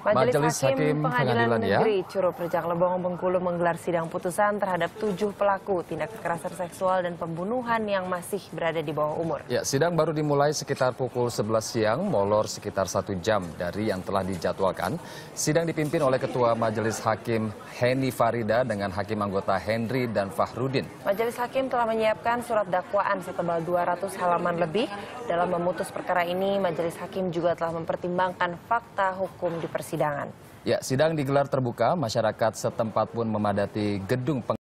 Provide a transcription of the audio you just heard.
Majelis, Majelis Hakim, Hakim Pengadilan, Pengadilan ya. Negeri ya? Curup Rejak Lebong Bengkulu menggelar sidang putusan terhadap tujuh pelaku tindak kekerasan seksual dan pembunuhan yang masih berada di bawah umur. Ya, sidang baru dimulai sekitar pukul 11 siang, molor sekitar satu jam dari yang telah dijadwalkan. Sidang dipimpin oleh Ketua Majelis Hakim Heni Farida dengan Hakim anggota Henry dan Fahrudin. Majelis Hakim telah menyiapkan surat dakwaan setebal 200 halaman lebih. Dalam memutus perkara ini, Majelis Hakim juga telah mempertimbangkan fakta hukum di persidangan persidangan. Ya, sidang digelar terbuka, masyarakat setempat pun memadati gedung peng